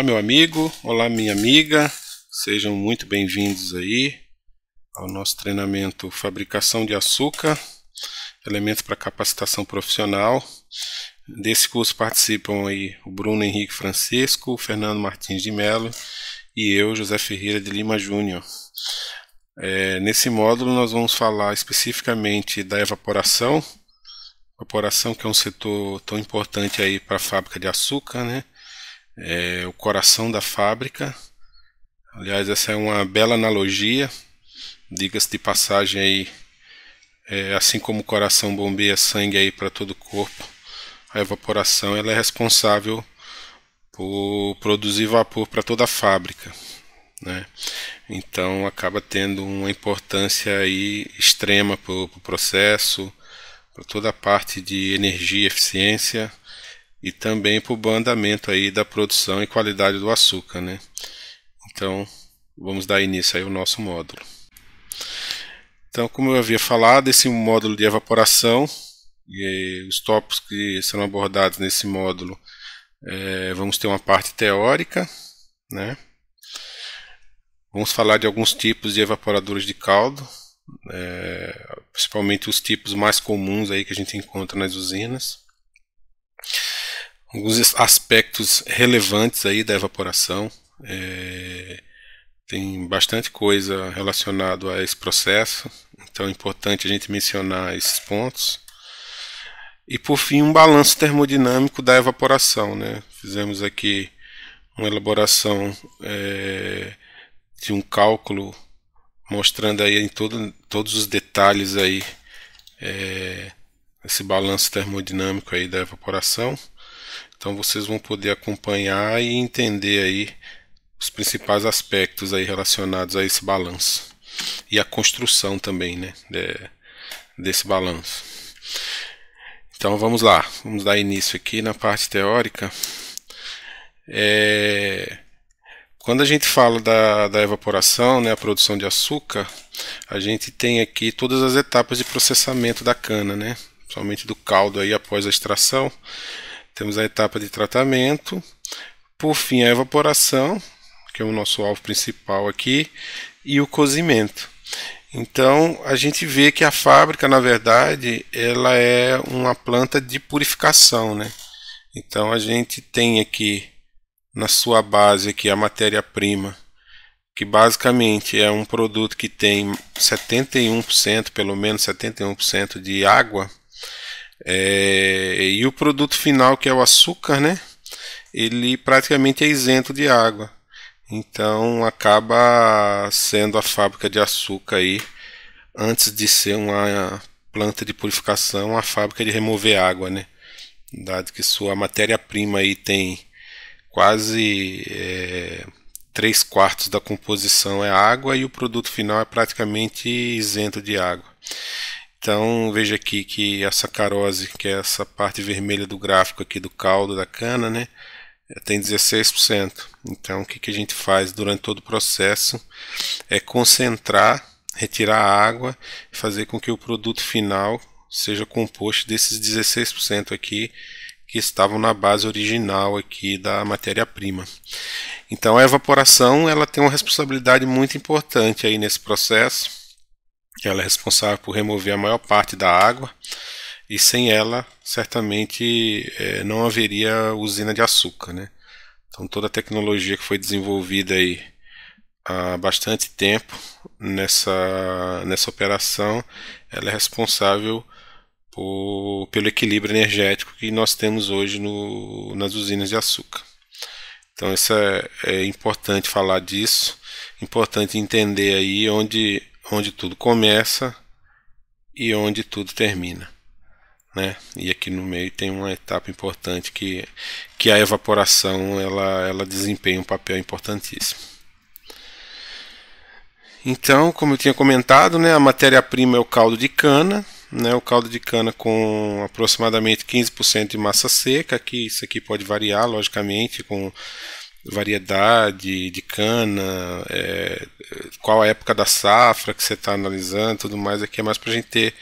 Olá, meu amigo, olá, minha amiga, sejam muito bem-vindos aí ao nosso treinamento Fabricação de Açúcar, elementos para capacitação profissional. Desse curso participam aí o Bruno Henrique Francisco, o Fernando Martins de Mello e eu, José Ferreira de Lima Júnior. É, nesse módulo nós vamos falar especificamente da evaporação, evaporação que é um setor tão importante aí para a fábrica de açúcar, né? é o coração da fábrica. Aliás, essa é uma bela analogia, diga-se de passagem aí, é, assim como o coração bombeia sangue aí para todo o corpo, a evaporação ela é responsável por produzir vapor para toda a fábrica. Né? Então acaba tendo uma importância aí extrema para o pro processo, para toda a parte de energia, eficiência e também para o bom andamento aí da produção e qualidade do açúcar, né? Então, vamos dar início aí ao nosso módulo. Então, como eu havia falado, esse módulo de evaporação, e os tópicos que serão abordados nesse módulo, é, vamos ter uma parte teórica, né? Vamos falar de alguns tipos de evaporadores de caldo, é, principalmente os tipos mais comuns aí que a gente encontra nas usinas alguns aspectos relevantes aí da evaporação. É, tem bastante coisa relacionada a esse processo, então é importante a gente mencionar esses pontos. E por fim, um balanço termodinâmico da evaporação. Né? Fizemos aqui uma elaboração é, de um cálculo mostrando aí em todo, todos os detalhes aí é, esse balanço termodinâmico aí da evaporação. Então vocês vão poder acompanhar e entender aí os principais aspectos aí relacionados a esse balanço e a construção também, né, de, desse balanço. Então vamos lá, vamos dar início aqui na parte teórica. É, quando a gente fala da, da, evaporação, né, a produção de açúcar, a gente tem aqui todas as etapas de processamento da cana, né, somente do caldo aí após a extração. Temos a etapa de tratamento, por fim a evaporação, que é o nosso alvo principal aqui, e o cozimento. Então a gente vê que a fábrica, na verdade, ela é uma planta de purificação, né? Então a gente tem aqui na sua base aqui a matéria-prima, que basicamente é um produto que tem 71%, pelo menos 71% de água, é, e o produto final, que é o açúcar, né? Ele praticamente é isento de água. Então acaba sendo a fábrica de açúcar aí, antes de ser uma planta de purificação, uma fábrica de remover água, né? Dado que sua matéria-prima aí tem quase é, 3 quartos da composição é água e o produto final é praticamente isento de água. Então veja aqui que a sacarose, que é essa parte vermelha do gráfico aqui do caldo da cana, né, tem 16%. Então o que, que a gente faz durante todo o processo é concentrar, retirar a água e fazer com que o produto final seja composto desses 16% aqui que estavam na base original aqui da matéria-prima. Então a evaporação ela tem uma responsabilidade muito importante aí nesse processo ela é responsável por remover a maior parte da água e sem ela certamente é, não haveria usina de açúcar, né? Então toda a tecnologia que foi desenvolvida aí há bastante tempo nessa nessa operação, ela é responsável por, pelo equilíbrio energético que nós temos hoje no, nas usinas de açúcar. Então isso é, é importante falar disso, importante entender aí onde onde tudo começa e onde tudo termina. Né? E aqui no meio tem uma etapa importante que, que a evaporação ela, ela desempenha um papel importantíssimo. Então, como eu tinha comentado, né, a matéria-prima é o caldo de cana, né, o caldo de cana com aproximadamente 15% de massa seca, que isso aqui pode variar, logicamente, com variedade de cana, é, qual a época da safra que você está analisando, tudo mais aqui é mais para a gente ter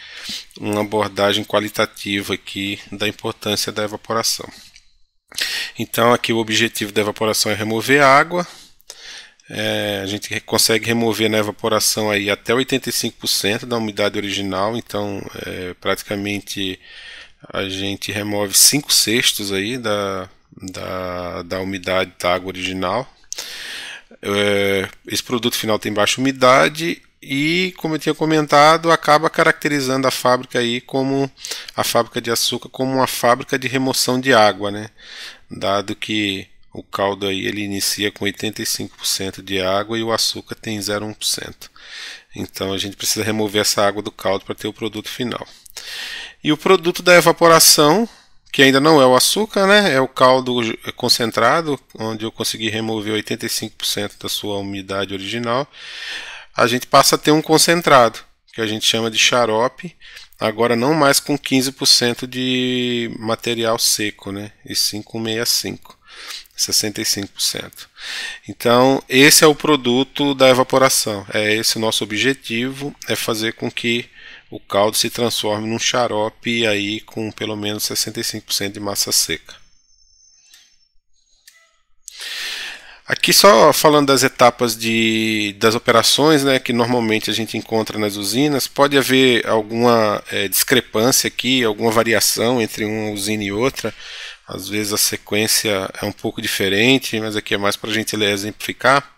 uma abordagem qualitativa aqui da importância da evaporação. Então aqui o objetivo da evaporação é remover água. É, a gente consegue remover na evaporação aí até 85% da umidade original, então é, praticamente a gente remove 5 sextos aí da, da, da umidade da água original. É, esse produto final tem baixa umidade e, como eu tinha comentado, acaba caracterizando a fábrica aí como a fábrica de açúcar como uma fábrica de remoção de água, né? Dado que o caldo aí ele inicia com 85% de água e o açúcar tem 0,1%. Então a gente precisa remover essa água do caldo para ter o produto final. E o produto da evaporação que ainda não é o açúcar, né? É o caldo concentrado, onde eu consegui remover 85% da sua umidade original. A gente passa a ter um concentrado, que a gente chama de xarope, agora não mais com 15% de material seco, né? E sim com 65, 65%. Então, esse é o produto da evaporação. É esse o nosso objetivo, é fazer com que o caldo se transforme num xarope aí com pelo menos 65% de massa seca. Aqui só falando das etapas de, das operações, né, que normalmente a gente encontra nas usinas, pode haver alguma é, discrepância aqui, alguma variação entre uma usina e outra. Às vezes a sequência é um pouco diferente, mas aqui é mais para a gente exemplificar.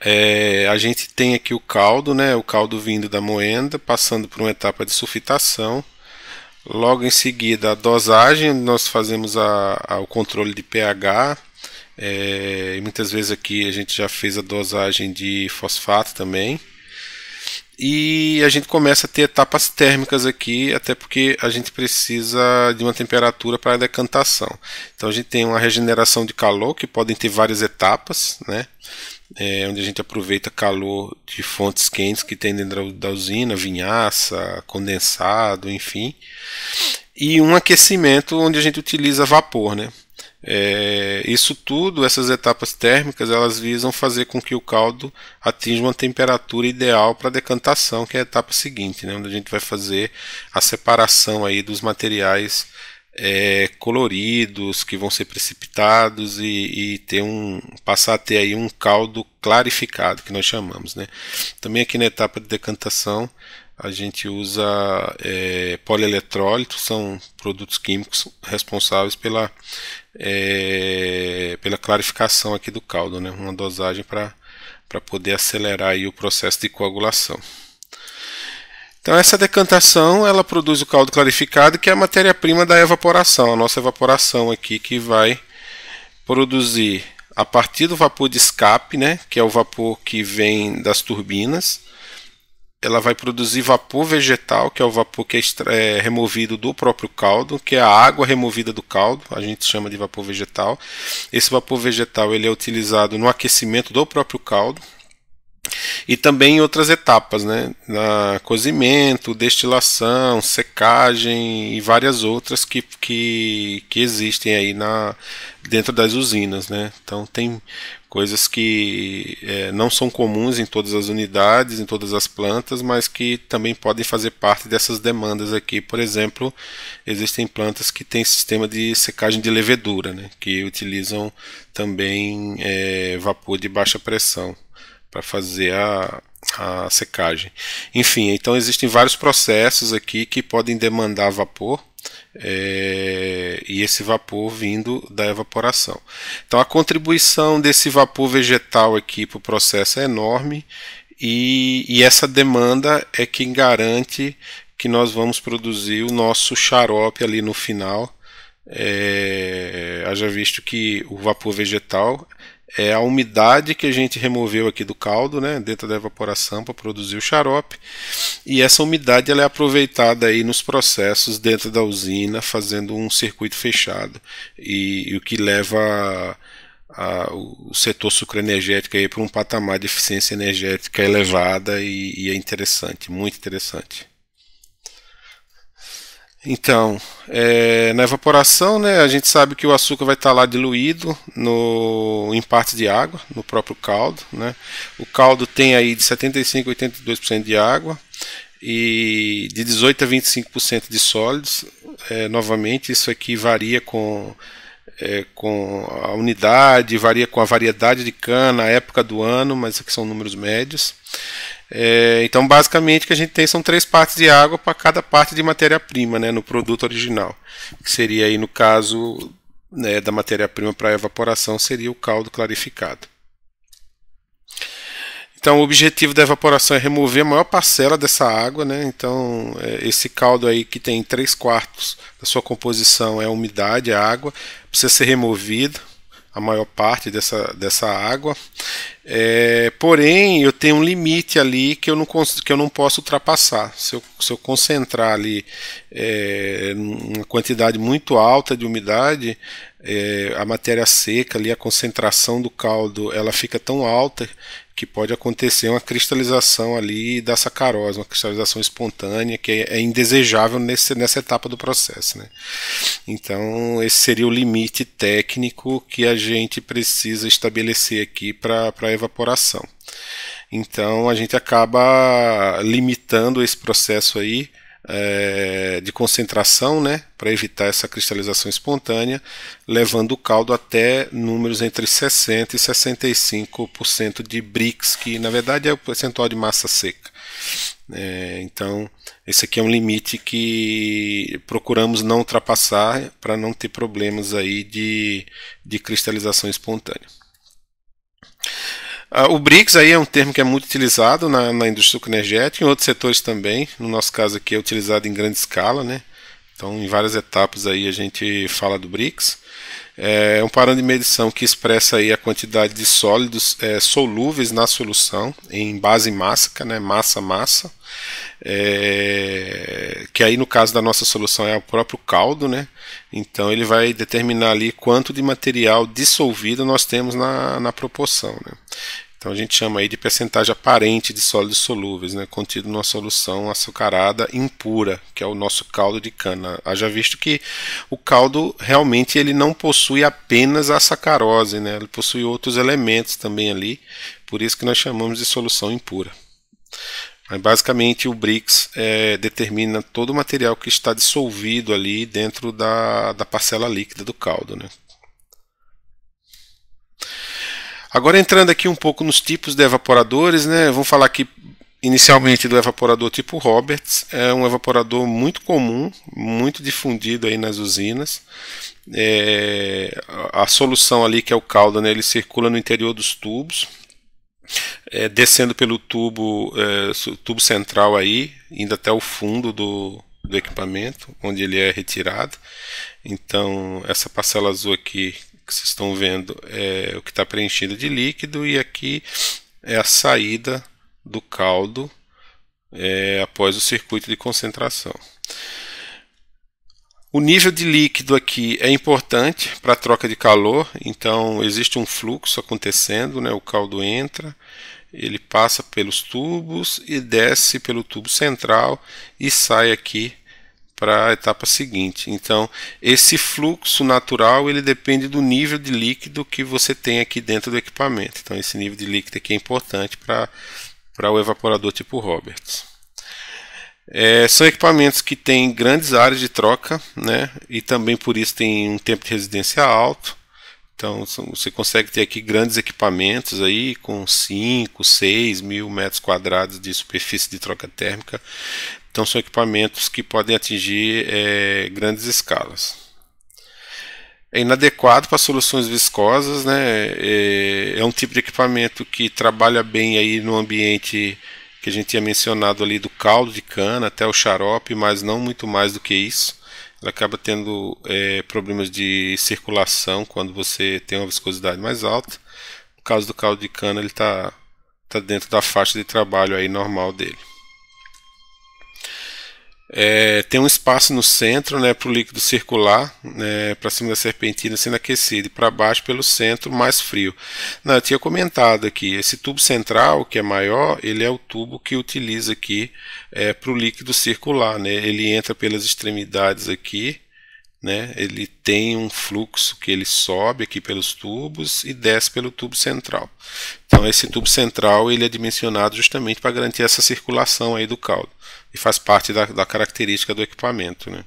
É, a gente tem aqui o caldo, né? O caldo vindo da moenda, passando por uma etapa de sulfitação. Logo em seguida, a dosagem, nós fazemos a, a, o controle de pH. É, e muitas vezes aqui a gente já fez a dosagem de fosfato também e a gente começa a ter etapas térmicas aqui, até porque a gente precisa de uma temperatura para a decantação. Então a gente tem uma regeneração de calor que podem ter várias etapas, né? é, onde a gente aproveita calor de fontes quentes que tem dentro da usina, vinhaça, condensado, enfim, e um aquecimento onde a gente utiliza vapor, né? É, isso tudo, essas etapas térmicas, elas visam fazer com que o caldo atinja uma temperatura ideal para decantação, que é a etapa seguinte, né, onde a gente vai fazer a separação aí dos materiais é, coloridos, que vão ser precipitados e, e, ter um passar a ter aí um caldo clarificado, que nós chamamos. Né? Também aqui na etapa de decantação a gente usa é, polieletrólitos, são produtos químicos responsáveis pela, é, pela clarificação aqui do caldo, né? uma dosagem para poder acelerar aí o processo de coagulação. Então essa decantação ela produz o caldo clarificado, que é a matéria-prima da evaporação, a nossa evaporação aqui que vai produzir a partir do vapor de escape, né, que é o vapor que vem das turbinas, ela vai produzir vapor vegetal, que é o vapor que é, extra, é, removido do próprio caldo, que é a água removida do caldo, a gente chama de vapor vegetal. Esse vapor vegetal ele é utilizado no aquecimento do próprio caldo, e também em outras etapas, né? Na cozimento, destilação, secagem e várias outras que, que, que existem aí na, dentro das usinas, né? Então tem coisas que é, não são comuns em todas as unidades, em todas as plantas, mas que também podem fazer parte dessas demandas aqui. Por exemplo, existem plantas que têm sistema de secagem de levedura, né? Que utilizam também é, vapor de baixa pressão para fazer a, a secagem. Enfim, então existem vários processos aqui que podem demandar vapor é, e esse vapor vindo da evaporação. Então a contribuição desse vapor vegetal aqui para o processo é enorme e, e essa demanda é quem garante que nós vamos produzir o nosso xarope ali no final. É, haja visto que o vapor vegetal é a umidade que a gente removeu aqui do caldo, né, dentro da evaporação para produzir o xarope. E essa umidade ela é aproveitada aí nos processos dentro da usina, fazendo um circuito fechado. E, e o que leva a, a, o setor sucroenergético aí para um patamar de eficiência energética elevada e, e é interessante, muito interessante. Então, é, na evaporação, né, a gente sabe que o açúcar vai estar tá lá diluído no, em parte de água, no próprio caldo. Né? O caldo tem aí de 75% a 82% de água e de 18% a 25% de sólidos. É, novamente, isso aqui varia com, é, com a unidade, varia com a variedade de cana, a época do ano, mas aqui são números médios. É, então, basicamente, o que a gente tem são três partes de água para cada parte de matéria-prima né, no produto original. Que seria, aí, no caso né, da matéria-prima para evaporação, seria o caldo clarificado. Então, o objetivo da evaporação é remover a maior parcela dessa água. Né? Então, é, esse caldo aí que tem 3 quartos da sua composição é a umidade, a água, precisa ser removido a maior parte dessa, dessa água. É, porém, eu tenho um limite ali que eu não, que eu não posso ultrapassar. Se eu, se eu concentrar ali é, uma quantidade muito alta de umidade, é, a matéria seca ali, a concentração do caldo, ela fica tão alta que pode acontecer uma cristalização ali da sacarose, uma cristalização espontânea que é, é indesejável nesse, nessa etapa do processo. Né? Então, esse seria o limite técnico que a gente precisa estabelecer aqui para a evaporação. Então, a gente acaba limitando esse processo aí é, de concentração, né, para evitar essa cristalização espontânea, levando o caldo até números entre 60% e 65% de BRICS, que na verdade é o percentual de massa seca. É, então, esse aqui é um limite que procuramos não ultrapassar para não ter problemas aí de, de cristalização espontânea. Ah, o BRICS aí é um termo que é muito utilizado na, na indústria energética, e em outros setores também. No nosso caso aqui é utilizado em grande escala, né? Então, em várias etapas aí a gente fala do BRICS. É, é um parâmetro de medição que expressa aí a quantidade de sólidos é, solúveis na solução em base mássica, né? Massa massa é, que aí no caso da nossa solução é o próprio caldo, né? Então ele vai determinar ali quanto de material dissolvido nós temos na, na proporção, né? Então a gente chama aí de percentagem aparente de sólidos solúveis, né, contido numa solução açucarada impura, que é o nosso caldo de cana. Haja visto que o caldo realmente ele não possui apenas a sacarose, né, ele possui outros elementos também ali, por isso que nós chamamos de solução impura basicamente, o BRICS é, determina todo o material que está dissolvido ali dentro da, da parcela líquida do caldo. Né? Agora, entrando aqui um pouco nos tipos de evaporadores, né, vamos falar aqui inicialmente do evaporador tipo Roberts, é um evaporador muito comum, muito difundido aí nas usinas. É, a solução ali que é o caldo, né, ele circula no interior dos tubos, é, descendo pelo tubo, é, tubo central aí, indo até o fundo do, do equipamento, onde ele é retirado. Então, essa parcela azul aqui que vocês estão vendo é o que está preenchido de líquido e aqui é a saída do caldo é, após o circuito de concentração. O nível de líquido aqui é importante para a troca de calor, então existe um fluxo acontecendo, né? o caldo entra, ele passa pelos tubos e desce pelo tubo central e sai aqui para a etapa seguinte. Então, esse fluxo natural ele depende do nível de líquido que você tem aqui dentro do equipamento. Então, esse nível de líquido aqui é importante para o evaporador tipo Roberts. É, são equipamentos que têm grandes áreas de troca, né? E também por isso tem um tempo de residência alto. Então você consegue ter aqui grandes equipamentos aí com 5, 6 mil metros quadrados de superfície de troca térmica. Então são equipamentos que podem atingir é, grandes escalas é inadequado para soluções viscosas, né? É, é um tipo de equipamento que trabalha bem aí no ambiente que a gente tinha mencionado ali do caldo de cana até o xarope, mas não muito mais do que isso. Ela acaba tendo é, problemas de circulação quando você tem uma viscosidade mais alta. No caso do caldo de cana, ele está tá dentro da faixa de trabalho aí normal dele. É, tem um espaço no centro né, para o líquido circular, né, para cima da serpentina sendo aquecido, e para baixo pelo centro mais frio. Não, eu tinha comentado aqui, esse tubo central, que é maior, ele é o tubo que utiliza aqui é, para o líquido circular. Né, ele entra pelas extremidades aqui, né, ele tem um fluxo que ele sobe aqui pelos tubos e desce pelo tubo central. Então esse tubo central ele é dimensionado justamente para garantir essa circulação aí do caldo e faz parte da, da característica do equipamento. Né?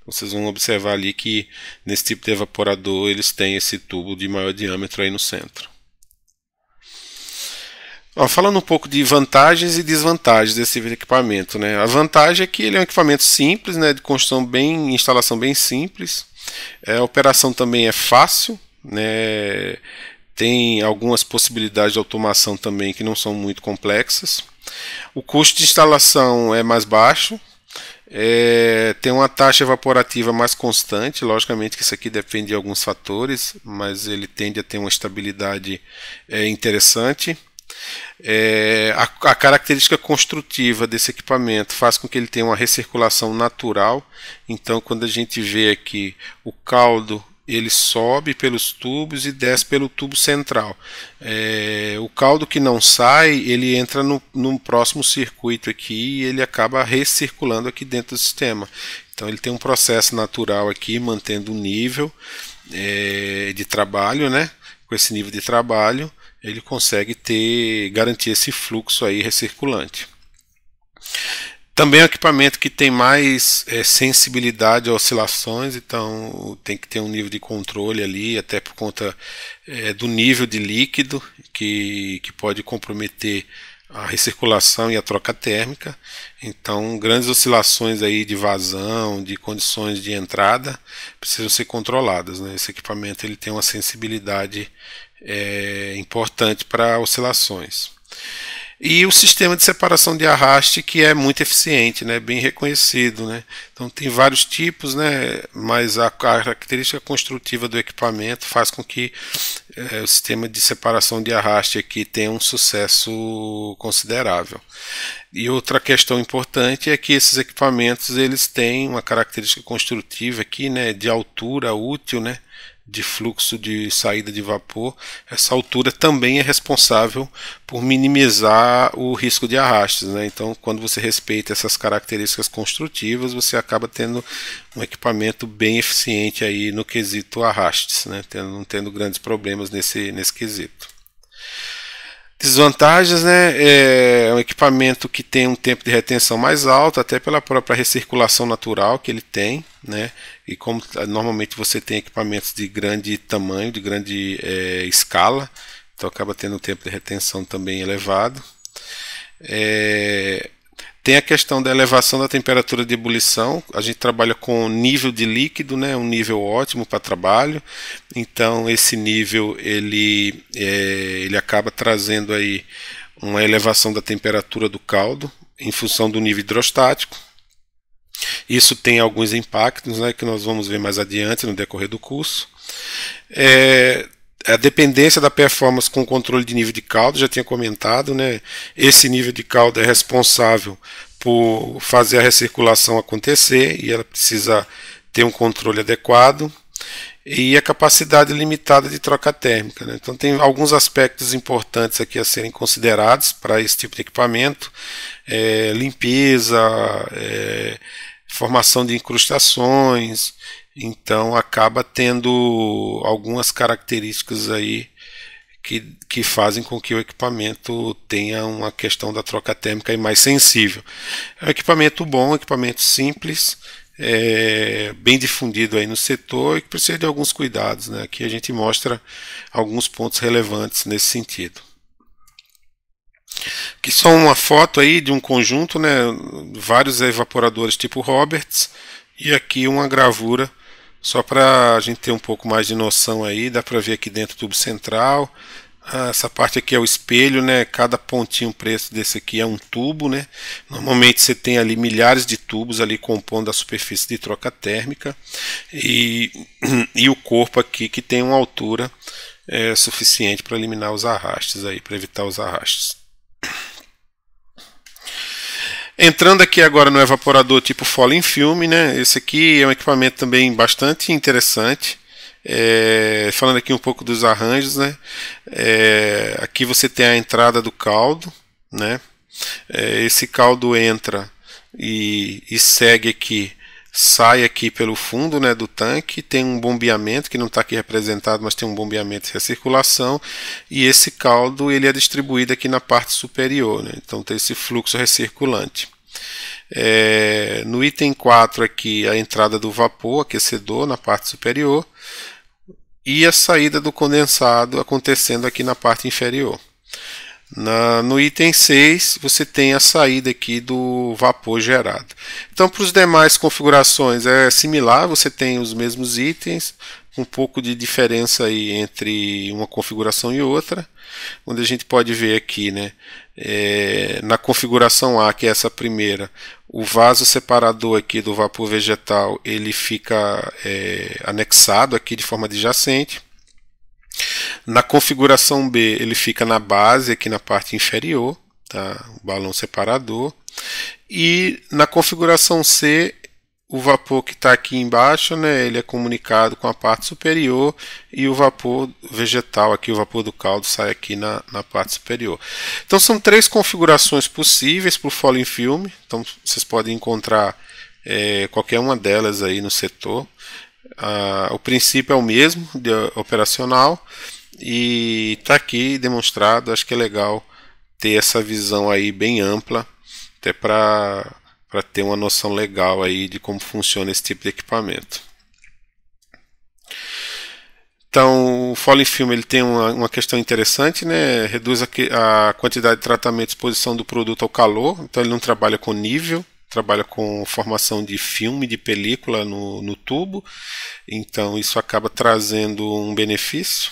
Então, vocês vão observar ali que nesse tipo de evaporador eles têm esse tubo de maior diâmetro aí no centro. Ó, falando um pouco de vantagens e desvantagens desse tipo equipamento, né? A vantagem é que ele é um equipamento simples, né? De construção bem, instalação bem simples. É, a operação também é fácil, né? Tem algumas possibilidades de automação também que não são muito complexas. O custo de instalação é mais baixo, é, tem uma taxa evaporativa mais constante, logicamente que isso aqui depende de alguns fatores, mas ele tende a ter uma estabilidade é, interessante. É, a, a, característica construtiva desse equipamento faz com que ele tenha uma recirculação natural. Então, quando a gente vê aqui o caldo ele sobe pelos tubos e desce pelo tubo central. É, o caldo que não sai, ele entra no, no próximo circuito aqui e ele acaba recirculando aqui dentro do sistema. Então ele tem um processo natural aqui, mantendo o nível é, de trabalho, né? Com esse nível de trabalho, ele consegue ter garantir esse fluxo aí recirculante. Também é um equipamento que tem mais é, sensibilidade a oscilações, então tem que ter um nível de controle ali, até por conta é, do nível de líquido, que, que pode comprometer a recirculação e a troca térmica. Então, grandes oscilações aí de vazão, de condições de entrada, precisam ser controladas. Né? Esse equipamento ele tem uma sensibilidade é, importante para oscilações. E o sistema de separação de arraste que é muito eficiente, né? bem reconhecido. Né? Então tem vários tipos, né? mas a característica construtiva do equipamento faz com que é, o sistema de separação de arraste aqui tenha um sucesso considerável. E outra questão importante é que esses equipamentos eles têm uma característica construtiva aqui, né, de altura útil, né, de fluxo de saída de vapor, essa altura também é responsável por minimizar o risco de arrastes. Né? Então, quando você respeita essas características construtivas, você acaba tendo um equipamento bem eficiente aí no quesito arrastes, né? tendo, não tendo grandes problemas nesse, nesse quesito. Desvantagens, né? É, é um equipamento que tem um tempo de retenção mais alto, até pela própria recirculação natural que ele tem, né? E como ah, normalmente você tem equipamentos de grande tamanho, de grande é, escala, então acaba tendo um tempo de retenção também elevado. É, tem a questão da elevação da temperatura de ebulição. A gente trabalha com nível de líquido, né? Um nível ótimo para trabalho. Então esse nível ele é, ele acaba trazendo aí uma elevação da temperatura do caldo em função do nível hidrostático. Isso tem alguns impactos, né? Que nós vamos ver mais adiante no decorrer do curso. É, a dependência da performance com o controle de nível de caldo, já tinha comentado, né? Esse nível de caldo é responsável por fazer a recirculação acontecer e ela precisa ter um controle adequado e a capacidade limitada de troca térmica. Né? Então, tem alguns aspectos importantes aqui a serem considerados para esse tipo de equipamento: é, limpeza, é, formação de incrustações, então acaba tendo algumas características aí que, que fazem com que o equipamento tenha uma questão da troca térmica mais sensível. É um equipamento bom, um equipamento simples, é, bem difundido aí no setor e que precisa de alguns cuidados. Né? Aqui a gente mostra alguns pontos relevantes nesse sentido. Aqui só uma foto aí de um conjunto, né? vários evaporadores tipo Roberts, e aqui uma gravura só para a gente ter um pouco mais de noção aí, dá para ver aqui dentro do tubo central. Ah, essa parte aqui é o espelho, né? Cada pontinho preto desse aqui é um tubo, né? Normalmente você tem ali milhares de tubos ali compondo a superfície de troca térmica e, e o corpo aqui que tem uma altura é, suficiente para eliminar os arrastes aí, para evitar os arrastes. Entrando aqui agora no evaporador tipo Fallen Film, né? Esse aqui é um equipamento também bastante interessante. É, falando aqui um pouco dos arranjos, né? É, aqui você tem a entrada do caldo, né? É, esse caldo entra e, e segue aqui sai aqui pelo fundo né, do tanque, tem um bombeamento que não está aqui representado, mas tem um bombeamento de recirculação, e esse caldo ele é distribuído aqui na parte superior, né? então tem esse fluxo recirculante. É, no item 4 aqui, a entrada do vapor aquecedor na parte superior e a saída do condensado acontecendo aqui na parte inferior. Na, no item 6, você tem a saída aqui do vapor gerado. Então, para os demais configurações é similar, você tem os mesmos itens, um pouco de diferença aí entre uma configuração e outra, onde a gente pode ver aqui, né, é, na configuração A, que é essa primeira, o vaso separador aqui do vapor vegetal, ele fica é, anexado aqui de forma adjacente, na configuração B, ele fica na base, aqui na parte inferior, tá? o balão separador. E na configuração C, o vapor que está aqui embaixo, né, ele é comunicado com a parte superior e o vapor vegetal aqui, o vapor do caldo sai aqui na, na parte superior. Então são três configurações possíveis para o Falling Film, então vocês podem encontrar é, qualquer uma delas aí no setor. Ah, o princípio é o mesmo, de, operacional, e está aqui demonstrado. Acho que é legal ter essa visão aí bem ampla, até para para ter uma noção legal aí de como funciona esse tipo de equipamento. Então, o Fallen Film ele tem uma, uma questão interessante, né? reduz a, a, quantidade de tratamento e exposição do produto ao calor, então ele não trabalha com nível trabalha com formação de filme, de película no, no tubo, então isso acaba trazendo um benefício.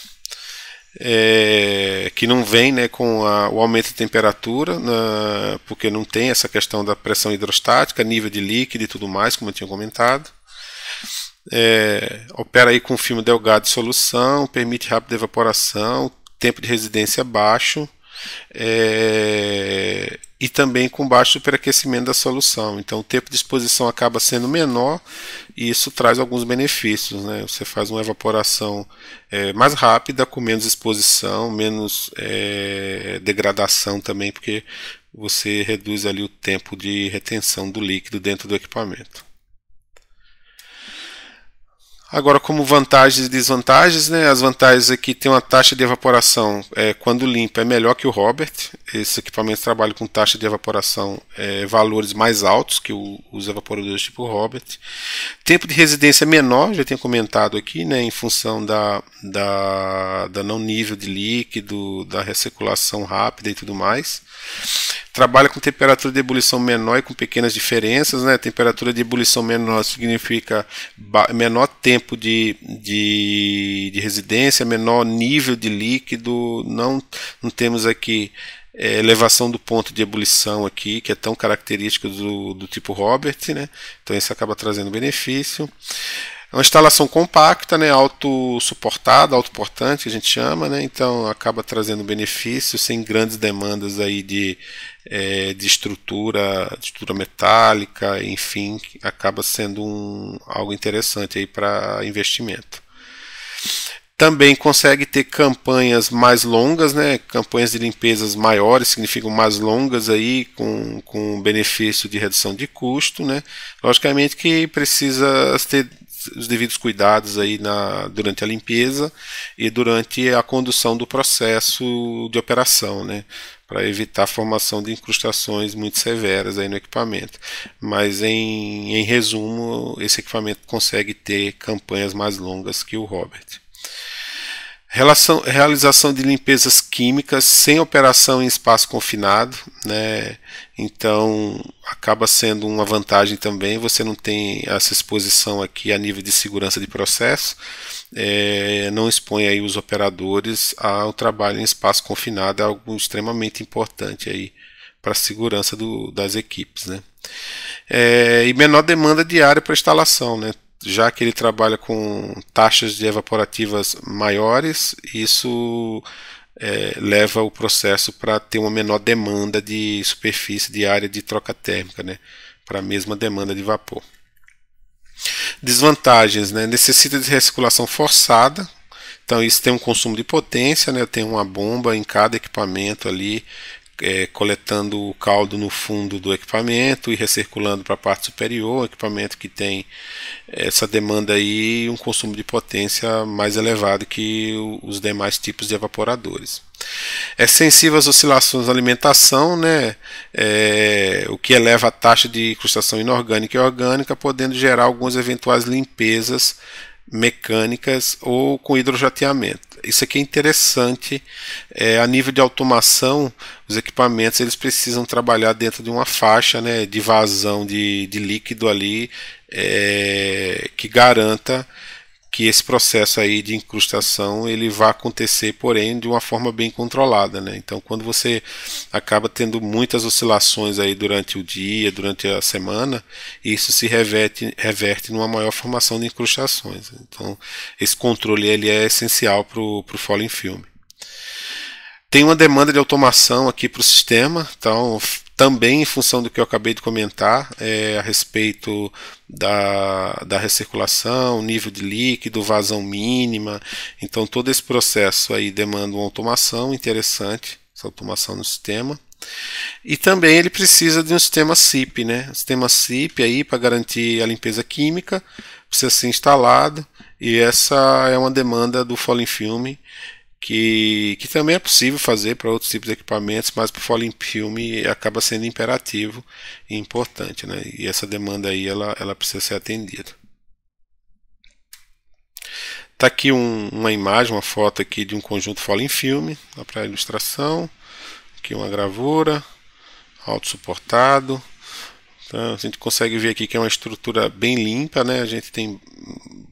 É, que não vem né, com a, o aumento de temperatura, na, né, porque não tem essa questão da pressão hidrostática, nível de líquido e tudo mais, como eu tinha comentado. É, opera aí com filme delgado de solução, permite rápida evaporação, tempo de residência baixo, é, e também com baixo superaquecimento da solução. Então o tempo de exposição acaba sendo menor e isso traz alguns benefícios. Né? Você faz uma evaporação é, mais rápida, com menos exposição, menos é, degradação também, porque você reduz ali o tempo de retenção do líquido dentro do equipamento. Agora, como vantagens e desvantagens, né? As vantagens aqui é tem uma taxa de evaporação é, quando limpa é melhor que o Robert. Esses equipamentos trabalham com taxa de evaporação é, valores mais altos que o, os evaporadores tipo Robert. Tempo de residência é menor, já tenho comentado aqui, né? Em função da, da, da não nível de líquido, da recirculação rápida e tudo mais. Trabalha com temperatura de ebulição menor e com pequenas diferenças. Né? Temperatura de ebulição menor significa menor tempo de, de, de residência, menor nível de líquido. Não, não temos aqui é, elevação do ponto de ebulição aqui, que é tão característico do, do tipo Robert, né? Então isso acaba trazendo benefício. É uma instalação compacta, né, autossuportada, autoportante, que a gente chama, né, então acaba trazendo benefícios sem grandes demandas aí de, é, de estrutura, de estrutura metálica, enfim, acaba sendo um, algo interessante aí para investimento. Também consegue ter campanhas mais longas, né? campanhas de limpezas maiores, significam mais longas aí, com, com benefício de redução de custo. Né? Logicamente que precisa ter os devidos cuidados aí na, durante a limpeza e durante a condução do processo de operação, né? para evitar a formação de incrustações muito severas aí no equipamento. Mas em, em resumo, esse equipamento consegue ter campanhas mais longas que o Robert. Relação, realização de limpezas químicas sem operação em espaço confinado, né? então acaba sendo uma vantagem também. Você não tem essa exposição aqui a nível de segurança de processo, é, não expõe aí os operadores ao trabalho em espaço confinado, é algo extremamente importante aí para a segurança do, das equipes, né? É, e menor demanda diária para instalação, né? já que ele trabalha com taxas de evaporativas maiores, isso é, leva o processo para ter uma menor demanda de superfície de área de troca térmica, né, para a mesma demanda de vapor. Desvantagens, né, necessita de recirculação forçada, então isso tem um consumo de potência, né, eu tenho uma bomba em cada equipamento ali é, coletando o caldo no fundo do equipamento e recirculando para a parte superior, equipamento que tem essa demanda aí um consumo de potência mais elevado que os demais tipos de evaporadores. É sensível às oscilações da alimentação, né? É, o que eleva a taxa de crustação inorgânica e orgânica, podendo gerar algumas eventuais limpezas mecânicas ou com hidrojateamento isso aqui é interessante. É, a nível de automação, os equipamentos eles precisam trabalhar dentro de uma faixa né, de vazão de, de líquido ali é, que garanta que esse processo aí de incrustação ele vai acontecer, porém, de uma forma bem controlada, né? Então, quando você acaba tendo muitas oscilações aí durante o dia, durante a semana, isso se reverte, reverte numa maior formação de incrustações. Então, esse controle ele é essencial para o Falling Film. Tem uma demanda de automação aqui para o sistema, então também em função do que eu acabei de comentar é, a respeito da, da recirculação, nível de líquido, vazão mínima. Então, todo esse processo aí demanda uma automação interessante, essa automação no sistema. E também ele precisa de um sistema CIP, né? sistema CIP aí para garantir a limpeza química precisa ser instalado e essa é uma demanda do Fallen Filme que, que também é possível fazer para outros tipos de equipamentos, mas para o folha em filme acaba sendo imperativo e importante, né? E essa demanda aí ela, ela precisa ser atendida. Está aqui um, uma imagem, uma foto aqui de um conjunto folha em filme, para ilustração, aqui uma gravura, auto suportado então, a gente consegue ver aqui que é uma estrutura bem limpa, né? a gente tem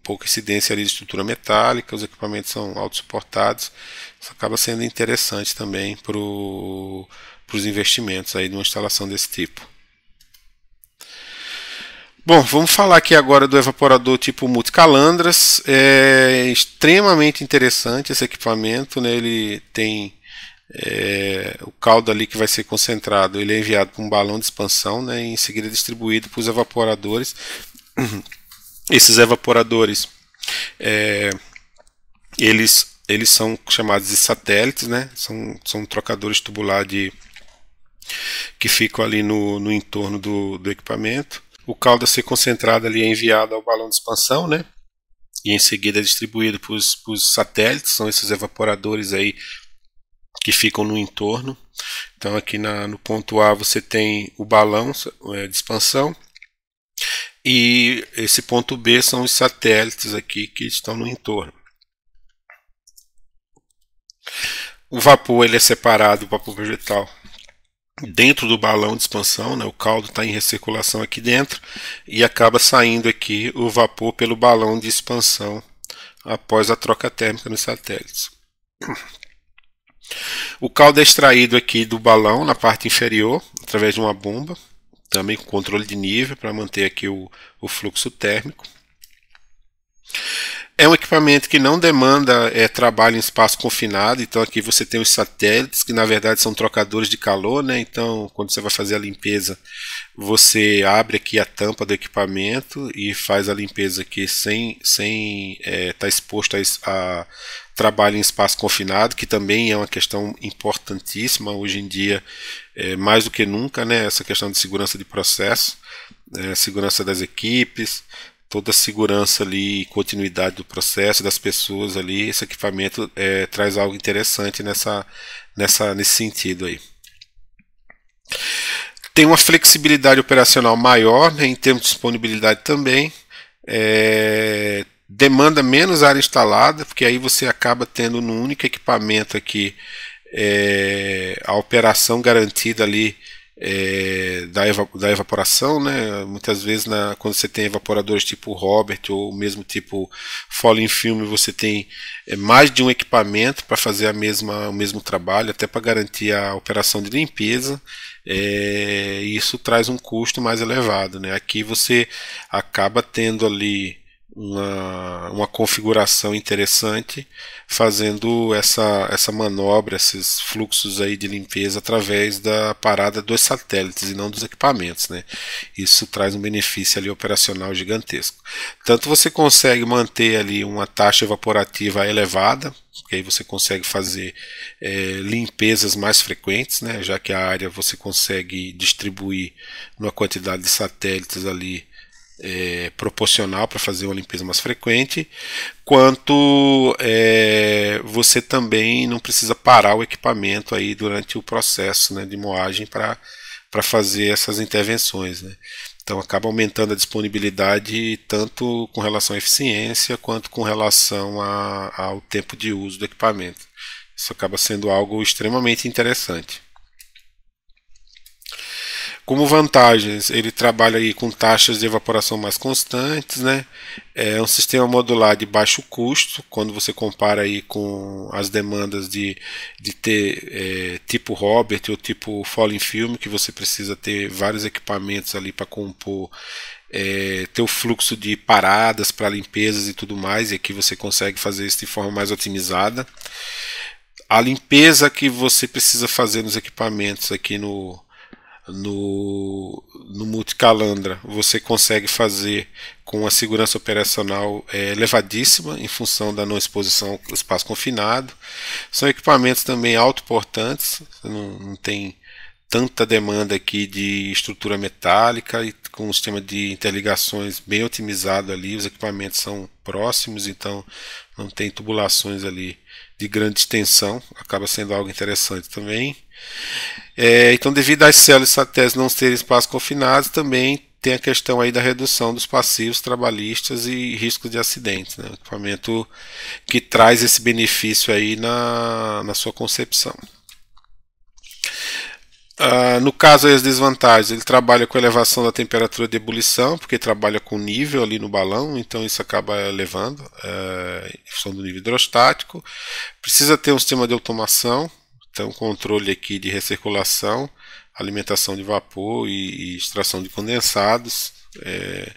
pouca incidência ali de estrutura metálica, os equipamentos são autossuportados, isso acaba sendo interessante também para os investimentos aí de uma instalação desse tipo. Bom, vamos falar aqui agora do evaporador tipo multicalandras. É extremamente interessante esse equipamento, né? ele tem é, o caldo ali que vai ser concentrado, ele é enviado para um balão de expansão, né, em seguida distribuído para os evaporadores. Esses evaporadores, é, eles, eles são chamados de satélites, né, são, são trocadores tubulares de, que ficam ali no, no entorno do, do equipamento. O caldo a ser concentrado ali é enviado ao balão de expansão, né, e em seguida é distribuído para os satélites, são esses evaporadores aí que ficam no entorno. Então aqui na, no ponto A você tem o balão é, de expansão e esse ponto B são os satélites aqui que estão no entorno. O vapor ele é separado, o vapor vegetal, dentro do balão de expansão, né? o caldo está em recirculação aqui dentro e acaba saindo aqui o vapor pelo balão de expansão após a troca térmica nos satélites. O caldo é extraído aqui do balão na parte inferior, através de uma bomba, também com controle de nível para manter aqui o, o fluxo térmico. É um equipamento que não demanda é, trabalho em espaço confinado, então aqui você tem os satélites, que na verdade são trocadores de calor, né? Então, quando você vai fazer a limpeza, você abre aqui a tampa do equipamento e faz a limpeza aqui sem estar sem, é, tá exposto a, a, trabalho em espaço confinado, que também é uma questão importantíssima hoje em dia, é, mais do que nunca, né, essa questão de segurança de processo, é, segurança das equipes, toda a segurança ali, continuidade do processo, das pessoas ali, esse equipamento é, traz algo interessante nessa, nessa, nesse sentido aí tem uma flexibilidade operacional maior né, em termos de disponibilidade também. É, demanda menos área instalada, porque aí você acaba tendo no único equipamento aqui é, a operação garantida ali é, da, eva, da evaporação, né? Muitas vezes na, quando você tem evaporadores tipo Robert ou mesmo tipo Falling Film, você tem é, mais de um equipamento para fazer a mesma, o mesmo trabalho, até para garantir a operação de limpeza. É, isso traz um custo mais elevado, né? Aqui você acaba tendo ali uma, uma configuração interessante fazendo essa, essa manobra, esses fluxos aí de limpeza através da parada dos satélites e não dos equipamentos. Né? Isso traz um benefício ali operacional gigantesco. Tanto você consegue manter ali uma taxa evaporativa elevada, porque aí você consegue fazer é, limpezas mais frequentes, né? já que a área você consegue distribuir uma quantidade de satélites ali é, proporcional para fazer uma limpeza mais frequente, quanto é, você também não precisa parar o equipamento aí durante o processo né, de moagem para para fazer essas intervenções. Né? Então acaba aumentando a disponibilidade tanto com relação à eficiência quanto com relação a, ao tempo de uso do equipamento. Isso acaba sendo algo extremamente interessante. Como vantagens, ele trabalha aí com taxas de evaporação mais constantes, né? É um sistema modular de baixo custo, quando você compara aí com as demandas de, de ter é, tipo Robert ou tipo Falling Film, que você precisa ter vários equipamentos ali para compor é, ter o fluxo de paradas para limpezas e tudo mais, e aqui você consegue fazer isso de forma mais otimizada. A limpeza que você precisa fazer nos equipamentos aqui no, no, no multicalandra você consegue fazer com a segurança operacional é, elevadíssima em função da não exposição ao espaço confinado. São equipamentos também autoportantes, não, não tem tanta demanda aqui de estrutura metálica e com um sistema de interligações bem otimizado ali, os equipamentos são próximos, então não tem tubulações ali de grande extensão, acaba sendo algo interessante também. É, então, devido às células satélites não terem espaço confinado, também tem a questão aí da redução dos passivos trabalhistas e riscos de acidentes, né? equipamento que traz esse benefício aí na, na sua concepção. Ah, no caso aí, as desvantagens, ele trabalha com elevação da temperatura de ebulição, porque trabalha com nível ali no balão, então isso acaba elevando é, em função do nível hidrostático. Precisa ter um sistema de automação, então, controle aqui de recirculação, alimentação de vapor e, e extração de condensados. É,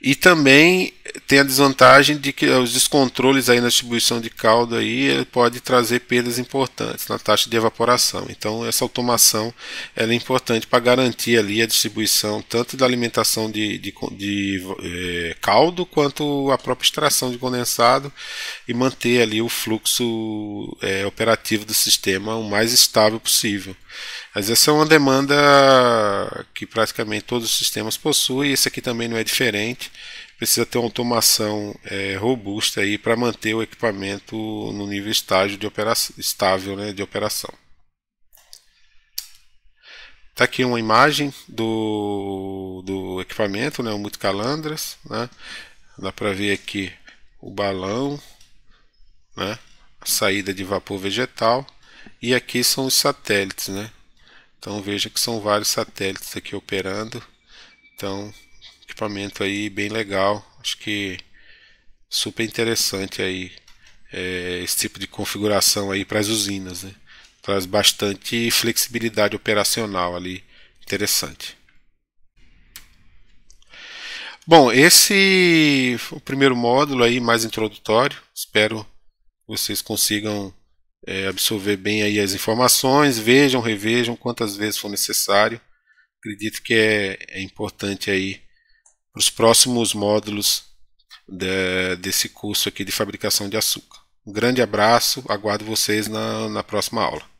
e também tem a desvantagem de que os descontroles aí na distribuição de caldo aí eh, pode trazer perdas importantes na taxa de evaporação. Então essa automação é importante para garantir ali a distribuição tanto da alimentação de, de, de eh, caldo quanto a própria extração de condensado e manter ali o fluxo eh, operativo do sistema o mais estável possível. Mas essa é uma demanda que praticamente todos os sistemas possuem, esse aqui também não é diferente. Precisa ter uma automação é, robusta para manter o equipamento no nível estágio de operação, estável né, de operação. Está aqui uma imagem do, do equipamento, né, o multicalandras. Né? Dá para ver aqui o balão, né, a saída de vapor vegetal. E aqui são os satélites, né? Então veja que são vários satélites aqui operando. Então, equipamento aí bem legal. Acho que super interessante aí é, esse tipo de configuração aí para as usinas, né? Traz bastante flexibilidade operacional ali, interessante. Bom, esse o primeiro módulo aí mais introdutório. Espero vocês consigam é, absorver bem aí as informações, vejam, revejam quantas vezes for necessário. Acredito que é, é importante aí para os próximos módulos de, desse curso aqui de fabricação de açúcar. Um grande abraço, aguardo vocês na, na próxima aula.